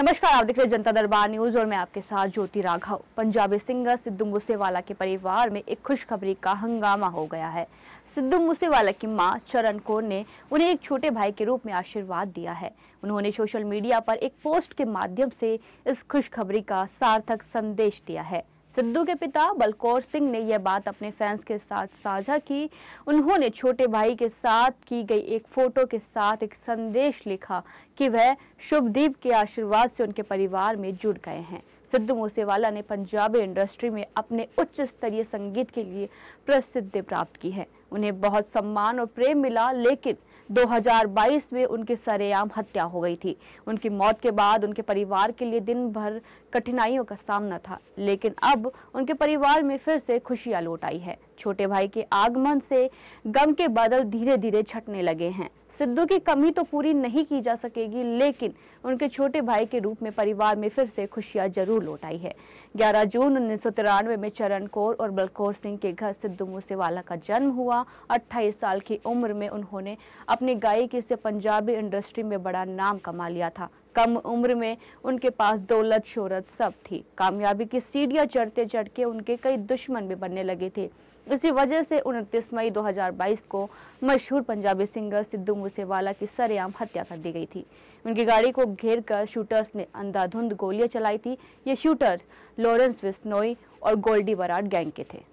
नमस्कार आप देख रहे जनता दरबार न्यूज और मैं आपके साथ ज्योति राघव पंजाबी सिंगर सिद्धू मूसेवाला के परिवार में एक खुशखबरी का हंगामा हो गया है सिद्धू मूसेवाला की मां चरण कौर ने उन्हें एक छोटे भाई के रूप में आशीर्वाद दिया है उन्होंने सोशल मीडिया पर एक पोस्ट के माध्यम से इस खुशखबरी का सार्थक संदेश दिया है सिद्धू के पिता बलकौर सिंह ने यह बात अपने फैंस के साथ साझा की उन्होंने छोटे भाई के साथ की गई एक फोटो के साथ एक संदेश लिखा कि वह शुभदीप के आशीर्वाद से उनके परिवार में जुड़ गए हैं सिद्धू मूसेवाला ने पंजाबी इंडस्ट्री में अपने उच्च स्तरीय संगीत के लिए प्रसिद्धि प्राप्त की है उन्हें बहुत सम्मान और प्रेम मिला लेकिन 2022 में उनकी सरेआम हत्या हो गई थी उनकी मौत के बाद उनके परिवार के लिए दिन भर कठिनाइयों का सामना था लेकिन अब उनके परिवार में फिर से खुशियां लौट आई है छोटे भाई के आगमन से गम के बादल धीरे धीरे छटने लगे हैं सिद्धू की कमी तो पूरी नहीं की जा सकेगी लेकिन उनके छोटे भाई के रूप में परिवार में फिर से खुशियां जरूर लौट आई है 11 जून उन्नीस में चरण कौर और बलकौर सिंह के घर सिद्धू मूसेवाला का जन्म हुआ अट्ठाईस साल की उम्र में उन्होंने अपनी गायकी से पंजाबी इंडस्ट्री में बड़ा नाम कमा लिया था कम उम्र में उनके पास दौलत शोहरत सब थी कामयाबी की सीढ़ियाँ चढ़ते चढ़ के उनके कई दुश्मन भी बनने लगे थे इसी वजह से उनतीस मई 2022 को मशहूर पंजाबी सिंगर सिद्धू मूसेवाला की सरेआम हत्या कर दी गई थी उनकी गाड़ी को घेर कर शूटर्स ने अंधाधुंध गोलियां चलाई थी ये शूटर लॉरेंस विस्नोई और गोल्डी बराड गैंग के थे